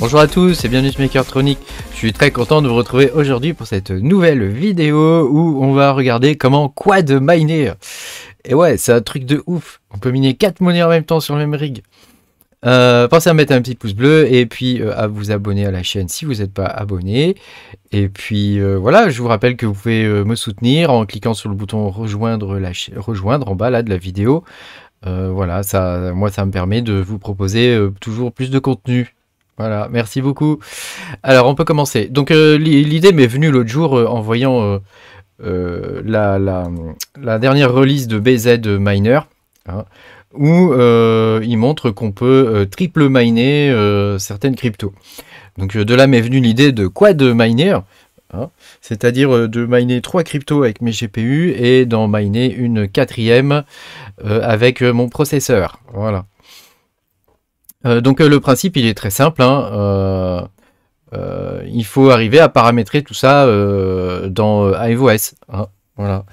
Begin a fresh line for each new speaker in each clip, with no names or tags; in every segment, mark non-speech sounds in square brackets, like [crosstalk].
Bonjour à tous et bienvenue sur Makertronic. Je suis très content de vous retrouver aujourd'hui pour cette nouvelle vidéo où on va regarder comment de miner. Et ouais, c'est un truc de ouf. On peut miner 4 monnaies en même temps sur le même rig. Euh, pensez à mettre un petit pouce bleu et puis euh, à vous abonner à la chaîne si vous n'êtes pas abonné. Et puis euh, voilà, je vous rappelle que vous pouvez me soutenir en cliquant sur le bouton rejoindre, rejoindre en bas de la vidéo. voilà, ça, moi ça me permet de vous proposer toujours plus de contenu. Voilà, merci beaucoup. Alors, on peut commencer. Donc, euh, l'idée m'est venue l'autre jour euh, en voyant euh, la, dernière release de BZ Miner, hein, où il montre qu'on peut triple miner certaines cryptos. Donc, de là m'est venue l'idée de quad miner, hein, c'est-à-dire de miner trois cryptos avec mes GPU et d'en miner une quatrième avec mon processeur. Voilà. Euh, donc euh, le principe, il est très simple. Hein. Euh, il faut arriver à paramétrer tout ça dans iOS. Hein. voilà.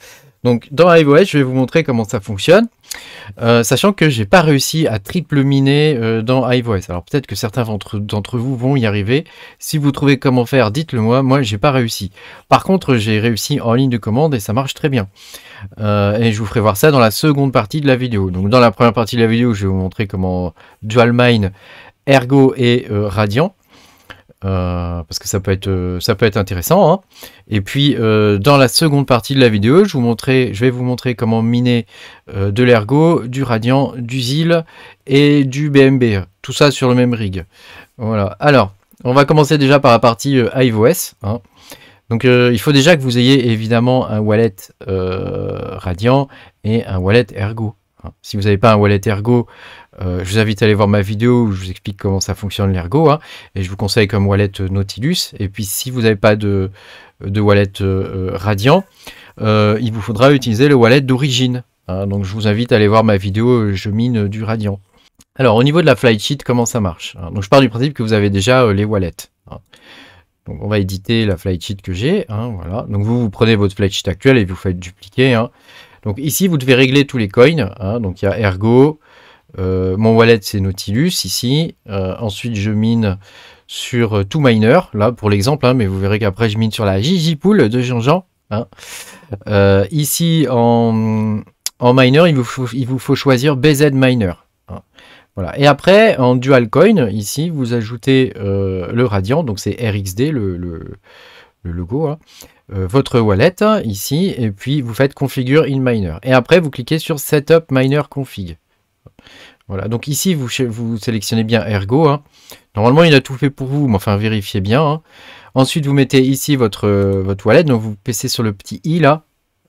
Donc dans iOS, je vais vous montrer comment ça fonctionne, euh, sachant que j'ai pas réussi à triple miner euh, dans iOS. Alors peut-être que certains d'entre vous vont y arriver. Si vous trouvez comment faire, dites-le moi. Moi, j'ai pas réussi. Par contre, j'ai réussi en ligne de commande et ça marche très bien. Euh, et je vous ferai voir ça dans la seconde partie de la vidéo. Donc dans la première partie de la vidéo, je vais vous montrer comment DualMine, Ergo et Radiant. Euh, parce que ça peut être, euh, ça peut être intéressant. Hein. Et puis, euh, dans la seconde partie de la vidéo, je, vous je vais vous montrer comment miner de l'ergo, du radiant, du ZIL et du BMB. Tout ça sur le même rig. Voilà. Alors, on va commencer déjà par la partie iOS. Hein. Donc, il faut déjà que vous ayez évidemment un wallet radiant et un wallet ergo hein. Si vous n'avez pas un wallet ergo, euh, je vous invite à aller voir ma vidéo où je vous explique comment ça fonctionne l'ergo. Hein, et je vous conseille comme wallet euh, Nautilus. Et puis si vous n'avez pas de, wallet euh, Radiant, il vous faudra utiliser le wallet d'origine. Hein. donc je vous invite à aller voir ma vidéo Je mine du Radiant. Alors au niveau de la flight sheet, comment ça marche hein? Donc je pars du principe que vous avez déjà les wallets. Donc on va éditer la flight sheet que j'ai. voilà. Donc vous, vous prenez votre flight sheet actuel et vous faites dupliquer. Donc ici, vous devez régler tous les coins. donc il y a Ergo, euh, mon wallet, c'est Nautilus ici. Euh, ensuite, je mine sur euh, tout miner là pour l'exemple, hein, mais vous verrez qu'après, je mine sur la Gigi Pool de Jean-Jean. Hein. ici, en, en miner, il vous, faut, il vous faut choisir BZ Miner. Hein. Voilà. Et après, en dual coin, ici, vous ajoutez le radiant, donc c'est RXD, le, logo, votre wallet, ici, et puis vous faites configure in miner. Et après, vous cliquez sur setup miner config. Voilà, donc ici, vous, vous sélectionnez bien Ergo. Hein. Normalement, il a tout fait pour vous, mais enfin, vérifiez bien. Hein. Ensuite, vous mettez ici votre, euh, votre wallet. Donc, vous passez sur le petit i là.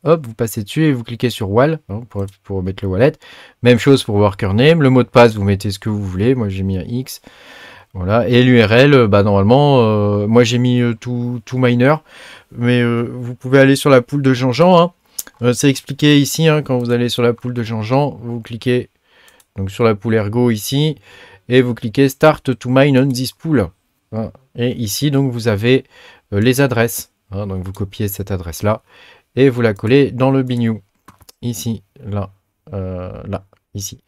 Hop, vous passez dessus et vous cliquez sur wall hein, pour, mettre le wallet. Même chose pour worker name. Le mot de passe, vous mettez ce que vous voulez. Moi, j'ai mis un X. Voilà. Et l'URL, euh, bah, normalement, euh, moi, j'ai mis tout, tout, miner. Mais vous pouvez aller sur la poule de Jean-Jean. C'est expliqué ici. quand vous allez sur la poule de Jean-Jean, vous cliquez donc sur la poule ergo ici, et vous cliquez Start to mine on this pool. Hein, et ici, donc vous avez euh, les adresses. Hein, donc vous copiez cette adresse-là et vous la collez dans le binou Ici, là, euh, là, ici.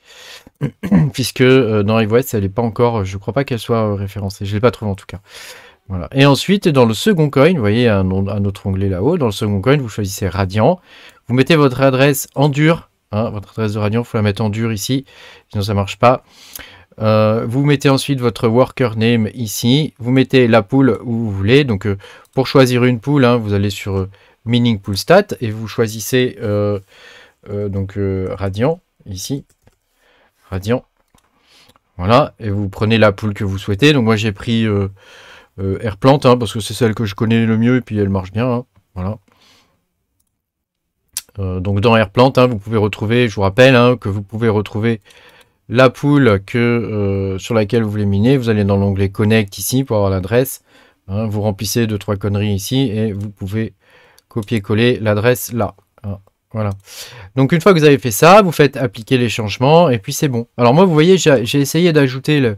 [coughs] Puisque euh, dans EvoS, elle n'est pas encore, je crois pas qu'elle soit référencée. Je ne l'ai pas trouvé en tout cas. Voilà. Et ensuite, dans le second coin, vous voyez un, un autre onglet là-haut, dans le second coin, vous choisissez Radiant. Vous mettez votre adresse en dur Hein, votre adresse de Radian, il faut la mettre en dur ici, sinon ça ne marche pas. Euh, vous mettez ensuite votre worker name ici. Vous mettez la poule où vous voulez. Donc euh, pour choisir une poule, hein, vous allez sur euh, Meaning Pool Stat et vous choisissez donc radiant ici. Radiant, Voilà. Et vous prenez la poule que vous souhaitez. Donc moi j'ai pris Airplant hein, parce que c'est celle que je connais le mieux et puis elle marche bien. voilà. Euh, donc dans AirPlant, hein, vous pouvez retrouver, je vous rappelle, hein, que vous pouvez retrouver la poule que, euh, sur laquelle vous voulez miner. Vous allez dans l'onglet Connect ici pour avoir l'adresse. Hein, vous remplissez deux trois conneries ici et vous pouvez copier-coller l'adresse là. Voilà. Donc une fois que vous avez fait ça, vous faites appliquer les changements et puis c'est bon. Alors moi, vous voyez, j'ai essayé d'ajouter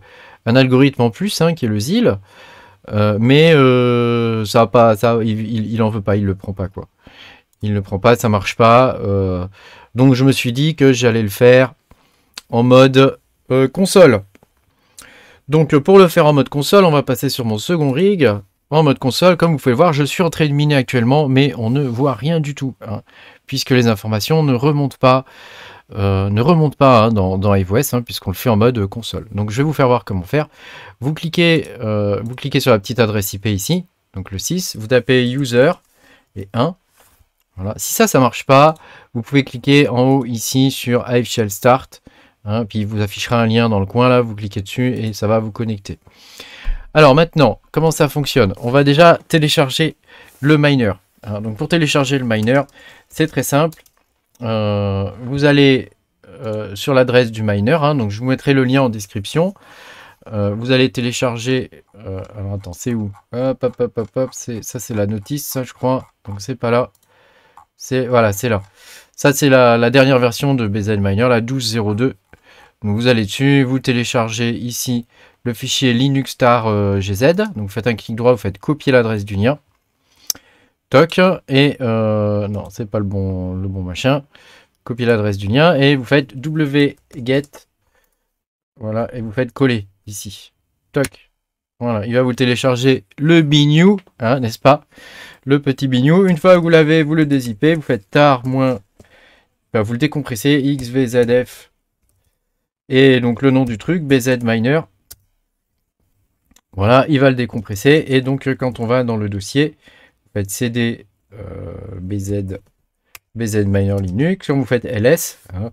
un algorithme en plus, qui est le ZIL. Euh, mais ça pas, ça, il, n'en il, en veut pas, il le prend pas quoi il ne prend pas, ça marche pas. Euh. donc je me suis dit que j'allais le faire en mode euh, console. Donc pour le faire en mode console, on va passer sur mon second rig. En mode console, comme vous pouvez le voir, je suis en train de miner actuellement, mais on ne voit rien du tout, hein, puisque les informations ne remontent pas, euh, ne remontent pas hein, dans, iOS, hein, puisqu'on le fait en mode console. Donc je vais vous faire voir comment faire. Vous cliquez, vous cliquez sur la petite adresse IP ici, donc le 6, vous tapez user et 1, si ça, ça marche pas, vous pouvez cliquer en haut ici sur Hive Shell Start. Hein, puis il vous affichera un lien dans le coin là, vous cliquez dessus et ça va vous connecter. Alors maintenant, comment ça fonctionne On va déjà télécharger le miner. Hein. donc pour télécharger le miner, c'est très simple. Euh, vous allez euh, sur l'adresse du miner, hein, donc je vous mettrai le lien en description. Euh, vous allez télécharger. alors attends, c'est où Hop, hop, hop, hop, hop. Ça c'est la notice, ça je crois. Donc c'est pas là. C'est voilà, c'est là. Ça, c'est la, dernière version de BZMiner, la 12.02. Donc vous allez dessus, vous téléchargez ici le fichier Linux Star euh, GZ. Donc vous faites un clic droit, vous faites copier l'adresse du lien. Toc. Et non, euh, non, c'est pas le bon, le bon machin. Copier l'adresse du lien et vous faites wget. Voilà, et vous faites coller ici. Toc. Voilà, il va vous télécharger le Bignou, hein, n'est-ce pas Le petit Bignou. Une fois que vous l'avez, vous le dézippez, vous faites tar moins... Ben, vous le décompressez, xvzf. Et donc le nom du truc, bz Voilà, il va le décompresser. Et donc quand on va dans le dossier, vous faites cd euh, bz, BZ Linux, quand vous faites ls, hein,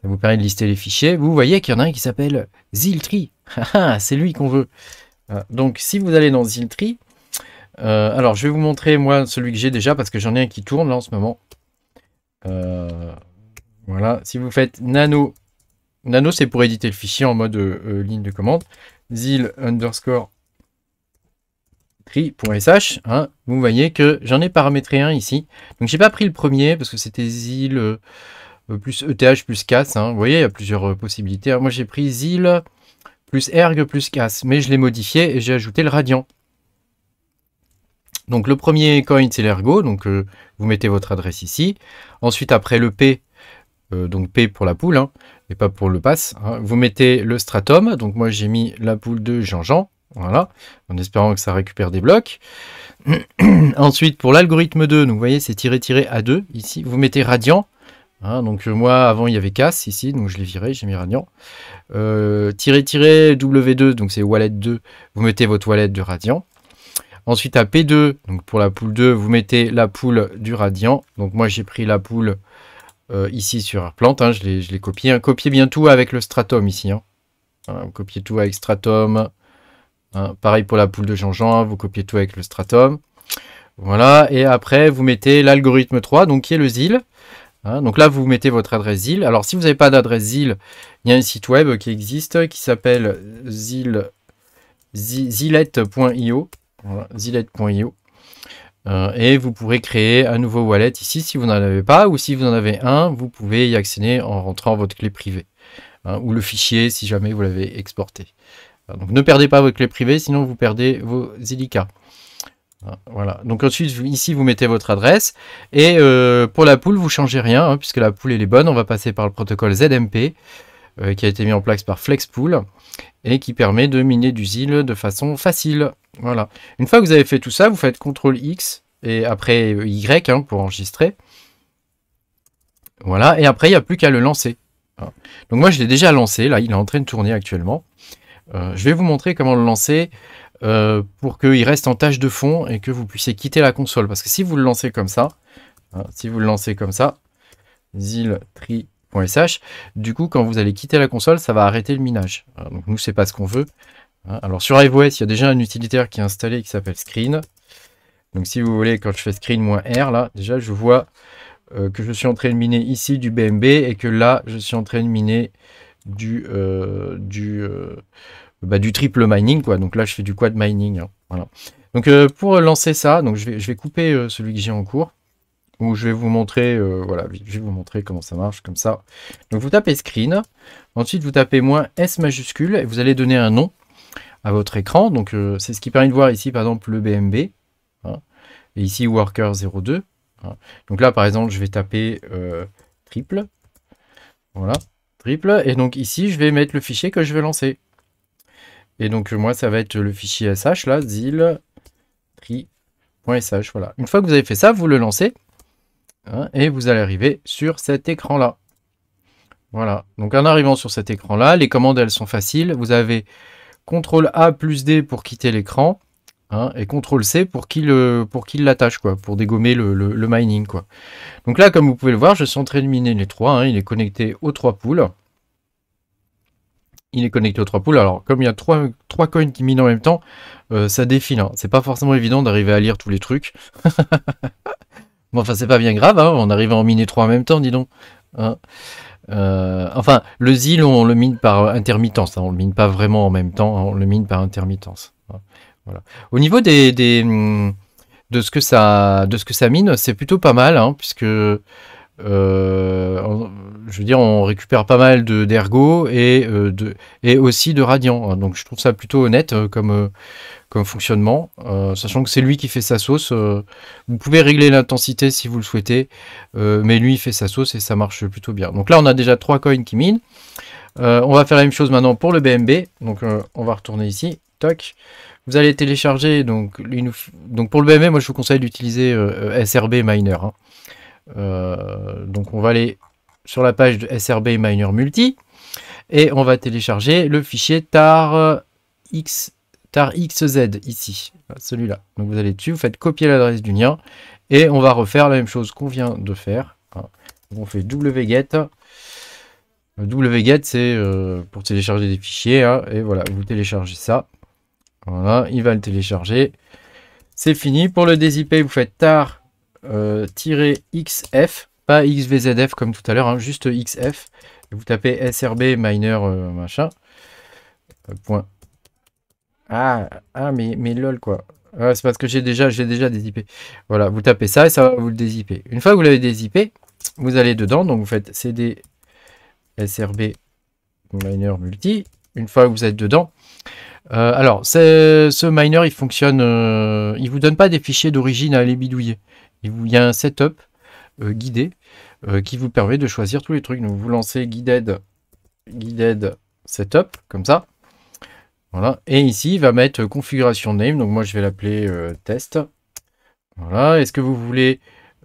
ça vous permet de lister les fichiers, vous voyez qu'il y en a un qui s'appelle Ziltree. [laughs] Ah, ah, c'est lui qu'on veut donc si vous allez dans Ziltree, euh, alors je vais vous montrer moi celui que j'ai déjà parce que j'en ai un qui tourne là en ce moment. Euh, voilà, si vous faites nano, nano c'est pour éditer le fichier en mode euh, ligne de commande, zil underscore tree.sh, hein, vous voyez que j'en ai paramétré un ici. Donc j'ai pas pris le premier parce que c'était zil plus ETH plus CAS, hein. vous voyez il y a plusieurs possibilités. moi j'ai pris zil plus ergue plus casse, mais je l'ai modifié et j'ai ajouté le radian. Donc le premier coin c'est l'ergo, donc euh, vous mettez votre adresse ici. Ensuite après le P, euh, donc P pour la poule hein, et pas pour le pass, hein, vous mettez le stratum, donc moi j'ai mis la poule de Jean-Jean, voilà, en espérant que ça récupère des blocs. [clears throat] Ensuite pour l'algorithme 2, donc vous voyez c'est tiré tiré à 2 ici, vous mettez radian, Hein, donc euh, moi, avant, il y avait casse ici, donc je l'ai viré, j'ai mis Radiant. Euh, W2, donc c'est Wallet 2, vous mettez votre Wallet de Radiant. Ensuite, à P2, donc pour la poule 2, vous mettez la poule du Radiant. Donc moi, j'ai pris la poule euh, ici sur Airplant, hein, je l'ai copié. Hein. Copiez bien tout avec le Stratum ici. copiez tout avec Stratum. pareil pour la poule de Jean-Jean, vous copiez tout avec le Stratum. Voilà, et après, vous mettez l'algorithme 3, donc qui est le ZIL. Hein, donc là, vous mettez votre adresse ZIL, Alors, si vous n'avez pas d'adresse ZIL, il y a un site web qui existe qui s'appelle zilette.io. Euh, et vous pourrez créer un nouveau wallet ici si vous n'en avez pas, ou si vous en avez un, vous pouvez y accéder en rentrant votre clé privée, hein, ou le fichier si jamais vous l'avez exporté. Euh, donc ne perdez pas votre clé privée, sinon vous perdez vos ZILICA. Voilà. Donc ensuite, ici, vous mettez votre adresse. Et euh, pour la poule, vous changez rien, hein, puisque la poule, elle est bonne. On va passer par le protocole ZMP, euh, qui a été mis en place par FlexPool, et qui permet de miner du ZIL de façon facile. Voilà. Une fois que vous avez fait tout ça, vous faites CTRL X, et après euh, Y hein, pour enregistrer. Voilà. Et après, il n'y a plus qu'à le lancer. Donc moi, je l'ai déjà lancé. Là, il est en train de tourner actuellement. je vais vous montrer comment le lancer euh, pour qu'il reste en tâche de fond et que vous puissiez quitter la console. Parce que si vous le lancez comme ça, hein, si vous le lancez comme ça, ziltri.sh, du coup, quand vous allez quitter la console, ça va arrêter le minage. Hein, donc nous, n'est pas ce qu'on veut. Hein, alors sur iOS, il y a déjà un utilitaire qui est installé qui s'appelle Screen. Donc si vous voulez, quand je fais Screen-R, là, déjà, je vois euh, que je suis en train de miner ici du BMB et que là, je suis en train de miner du... Euh, du bah, du triple mining, quoi. Donc là, je fais du quad mining. Hein. Voilà. Donc euh, pour lancer ça, donc je vais, couper euh, celui que j'ai en cours, où je vais vous montrer, euh, voilà, je vais vous montrer comment ça marche, comme ça. Donc vous tapez screen, ensuite vous tapez moins S majuscule, et vous allez donner un nom à votre écran. Donc c'est ce qui permet de voir ici, par exemple, le BMB, hein. et ici worker 02. Hein. Donc là, par exemple, je vais taper triple, voilà, triple, et donc ici, je vais mettre le fichier que je vais lancer. Et donc, euh, moi, ça va être le fichier sh, là, zil Voilà. Une fois que vous avez fait ça, vous le lancez. Hein, et vous allez arriver sur cet écran-là. Voilà. Donc, en arrivant sur cet écran-là, les commandes, elles sont faciles. Vous avez CTRL A plus D pour quitter l'écran. Hein, et CTRL C pour qu'il euh, pour l'attache quoi, pour dégommer le, mining quoi. Donc là, comme vous pouvez le voir, je suis en train de miner les trois. Hein. il est connecté aux trois poules il est connecté aux trois poules. Alors, comme il y a trois, trois coins qui minent en même temps, euh, ça défile. Hein. C'est pas forcément évident d'arriver à lire tous les trucs. [laughs] bon, enfin, c'est pas bien grave, hein. on arrive à en miner trois en même temps, dis donc. Hein. Euh, enfin, le ZIL, on le mine par intermittence. Hein. on le mine pas vraiment en même temps, on le mine par intermittence. Voilà. Au niveau des, de, ce que ça, de ce que ça mine, c'est plutôt pas mal, puisque. Euh, je veux dire, on récupère pas mal d'ergo et, euh, de, et aussi de radiant. Donc je trouve ça plutôt honnête euh, comme, euh, comme fonctionnement, sachant que c'est lui qui fait sa sauce. vous pouvez régler l'intensité si vous le souhaitez, mais lui il fait sa sauce et ça marche plutôt bien. Donc là on a déjà trois coins qui minent. on va faire la même chose maintenant pour le BMB. Donc on va retourner ici. Toc. Vous allez télécharger, donc, donc pour le BMB, moi je vous conseille d'utiliser SRB Miner. Hein. donc on va aller sur la page de SRB Miner Multi et on va télécharger le fichier tar euh, x tar xz ici, celui-là. Donc vous allez dessus, vous faites copier l'adresse du lien et on va refaire la même chose qu'on vient de faire. Hein. On fait wget. Euh, wget c'est euh, pour télécharger des fichiers hein, et voilà, vous téléchargez ça. Voilà, il va le télécharger. C'est fini. Pour le dézipper. vous faites tar-xf pas XVZF comme tout à l'heure, hein, juste XF. Vous tapez SRB miner euh, machin. Point. Ah, ah mais, mais lol quoi. Ah, c'est parce que j'ai déjà, j'ai déjà dézippé. Voilà, vous tapez ça et ça va vous le dézipper. Une fois que vous l'avez dézippé, vous allez dedans. Donc vous faites CD SRB miner multi. Une fois que vous êtes dedans, euh, alors, ce miner, il fonctionne. Euh, il vous donne pas des fichiers d'origine à aller bidouiller. Il, vous, il y a un setup euh, guidé euh, qui vous permet de choisir tous les trucs. Donc vous lancez guided, guided setup comme ça. Voilà. Et ici, il va mettre configuration name. Donc moi, je vais l'appeler euh, test. Voilà. Est-ce que vous voulez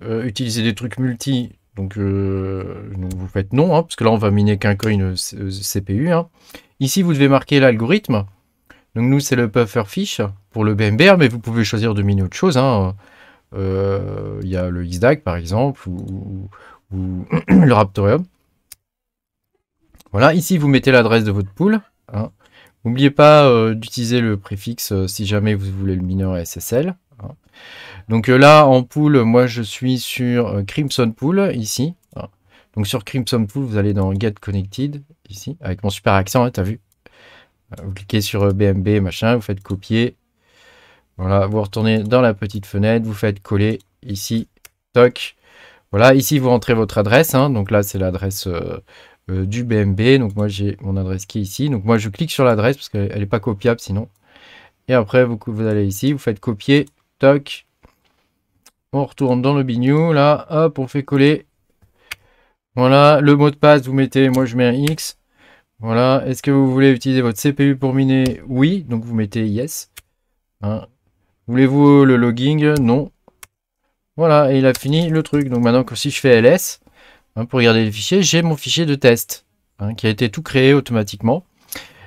utiliser des trucs multi donc, vous faites non, hein, parce que là, on va miner qu'un coin CPU. Hein. Ici, vous devez marquer l'algorithme. Donc nous, c'est le puffer fish pour le BMBR, mais vous pouvez choisir de miner autre chose. Hein. Euh, il y a le XDAG par exemple, ou, [clears throat] le Raptorium. Voilà, ici vous mettez l'adresse de votre pool. Hein. N'oubliez pas euh, d'utiliser le préfixe euh, si jamais vous voulez le mineur SSL. Hein. Donc là, en pool, moi je suis sur Crimson Pool, ici. Hein. Donc sur Crimson Pool, vous allez dans Get Connected, ici, avec mon super accent, t'as vu Vous cliquez sur BMB, machin, vous faites copier, voilà, vous retournez dans la petite fenêtre, vous faites coller ici, toc. Voilà, ici vous rentrez votre adresse, hein. donc là c'est l'adresse euh, euh, du BMB, donc moi j'ai mon adresse qui est ici, donc moi je clique sur l'adresse parce qu'elle n'est pas copiable sinon. Et après vous, allez ici, vous faites copier, toc, on retourne dans le bignou, là, hop, on fait coller. Voilà, le mot de passe, vous mettez, moi je mets un X. Voilà, est-ce que vous voulez utiliser votre CPU pour miner Oui, donc vous mettez yes. Hein. Voulez-vous le logging Non. Voilà, et il a fini le truc. Donc maintenant que si je fais ls, hein, pour regarder le fichier, j'ai mon fichier de test, hein, qui a été tout créé automatiquement.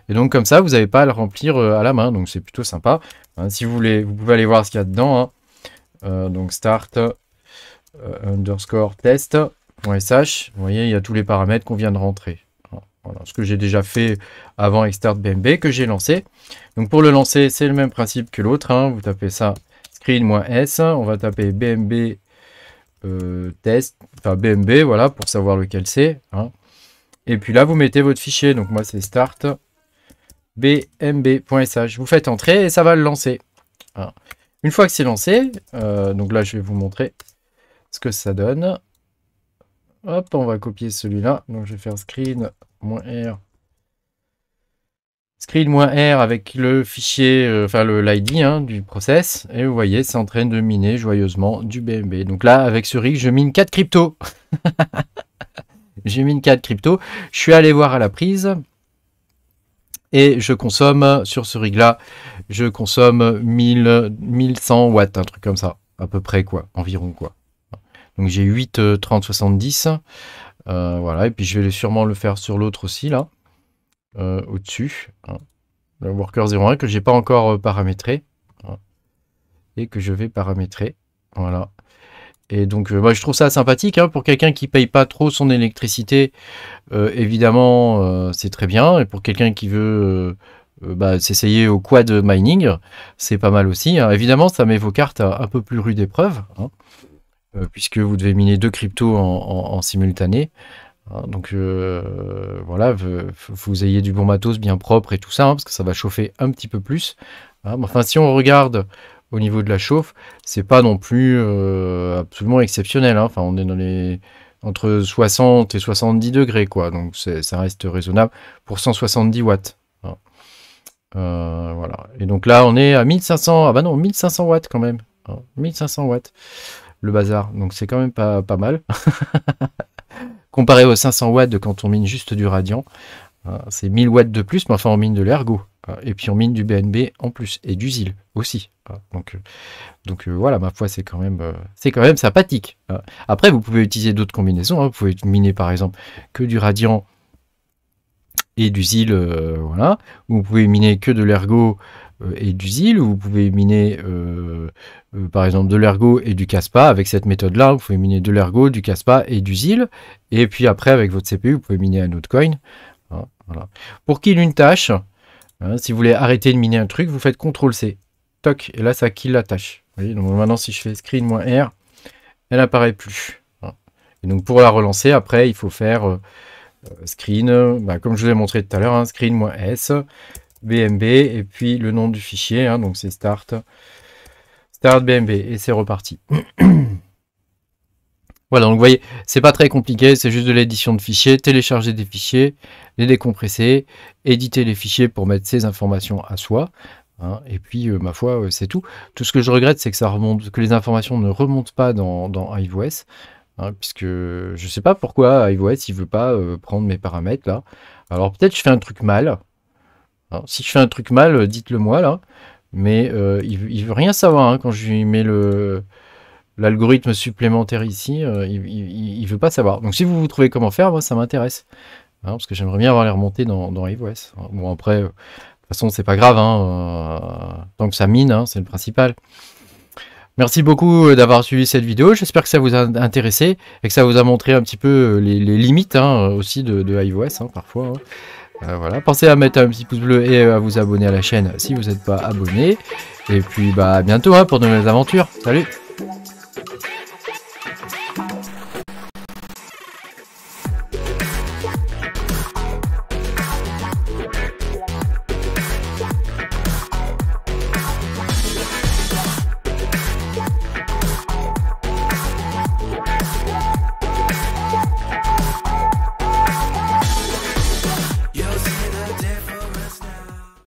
Et donc comme ça, vous n'avez pas à le remplir euh, à la main, donc c'est plutôt sympa. Hein. si vous voulez, vous pouvez aller voir ce qu'il y a dedans. Euh, donc start euh, underscore test.sh, vous voyez, il y a tous les paramètres qu'on vient de rentrer ce que j'ai déjà fait avant Start BMB que j'ai lancé. Donc pour le lancer, c'est le même principe que l'autre. Hein. Vous tapez ça screen-s, on va taper BMB euh, test, enfin BMB, voilà, pour savoir lequel c'est. Hein. Et puis là, vous mettez votre fichier. Donc moi, c'est start bmb.sh. Vous faites entrer et ça va le lancer. Hein. Une fois que c'est lancé, euh, donc là, je vais vous montrer ce que ça donne. Hop, on va copier celui-là. Donc je vais faire screen -r. Screen -r avec le fichier, euh, enfin le l'ID hein, du process. Et vous voyez, c'est en train de miner joyeusement du BNB. Donc là, avec ce rig, je mine 4 cryptos. [laughs] J'ai mine 4 cryptos. Je suis allé voir à la prise. Et je consomme, sur ce rig-là, je consomme 1000, 1100 watts, un truc comme ça. À peu près, quoi. Environ, quoi. Donc j'ai 8 30 70. voilà, et puis je vais sûrement le faire sur l'autre aussi, là, euh, au-dessus. Hein. Le worker 01 que j'ai pas encore euh, paramétré. Hein. Et que je vais paramétrer. Voilà. Et donc, moi euh, bah, je trouve ça sympathique hein. pour quelqu'un qui paye pas trop son électricité. évidemment, c'est très bien. Et pour quelqu'un qui veut bah, s'essayer au quad mining, c'est pas mal aussi. Évidemment, ça met vos cartes un peu plus rude épreuve. Euh, puisque vous devez miner deux cryptos en, simultané. Euh, donc euh, voilà, vous ayez du bon matos bien propre et tout ça, hein, parce que ça va chauffer un petit peu plus. Hein, enfin, si on regarde au niveau de la chauffe, c'est pas non plus absolument exceptionnel. Hein. Enfin, on est dans les entre 60 et 70 degrés, quoi. Donc ça reste raisonnable pour 170 watts. voilà. Et donc là, on est à 1500. Ah bah non, 1500 watts quand même. 1500 watts le bazar. Donc c'est quand même pas, mal. [laughs] Comparé aux 500 watts quand on mine juste du radiant, euh, c'est 1000 watts de plus, mais enfin on mine de l'ergo euh, Et puis on mine du BNB en plus, et du ZIL aussi. Euh, donc, donc voilà, ma foi, c'est quand même c'est quand même sympathique. Après, vous pouvez utiliser d'autres combinaisons. Hein. Vous pouvez miner par exemple que du radiant et du ZIL, voilà. Vous pouvez miner que de l'ergo euh, et du ZIL, vous pouvez miner euh, euh, par exemple de l'ergo et du CASPA. Avec cette méthode-là, vous pouvez miner de l'ergo du CASPA et du ZIL. Et puis après, avec votre CPU, vous pouvez miner un autre coin. Hein, pour kill une tâche, hein, si vous voulez arrêter de miner un truc, vous faites CTRL-C. Toc, et là, ça kill la tâche. donc maintenant, si je fais screen-r, elle n'apparaît plus. Hein. Et donc, pour la relancer, après, il faut faire screen, bah, comme je vous ai montré tout à l'heure, screen-s, BMB et puis le nom du fichier. Hein, donc c'est start, start BMB et c'est reparti. [clears throat] voilà, donc vous voyez, c'est pas très compliqué, c'est juste de l'édition de fichiers, télécharger des fichiers, les décompresser, éditer les fichiers pour mettre ces informations à soi. Hein, et puis, euh, ma foi, euh, c'est tout. Tout ce que je regrette, c'est que ça remonte, que les informations ne remontent pas dans, dans iOS, hein, puisque je sais pas pourquoi iOS il veut pas euh, prendre mes paramètres là. Alors peut-être je fais un truc mal, si je fais un truc mal, euh, dites-le moi là. Mais euh, il, ne veut rien savoir hein, quand je lui mets le l'algorithme supplémentaire ici. Euh, il, veut pas savoir. Donc si vous vous trouvez comment faire, moi ça m'intéresse hein, parce que j'aimerais bien avoir les remontées dans dans iOS. Hein, bon après, de toute façon c'est pas grave. tant que ça mine, c'est le principal. Merci beaucoup d'avoir suivi cette vidéo. J'espère que ça vous a intéressé et que ça vous a montré un petit peu les, limites aussi de, iOS parfois. Euh, voilà, pensez à mettre un petit pouce bleu et à vous abonner à la chaîne si vous n'êtes pas abonné. Et puis bah à bientôt hein, pour de nouvelles aventures. Salut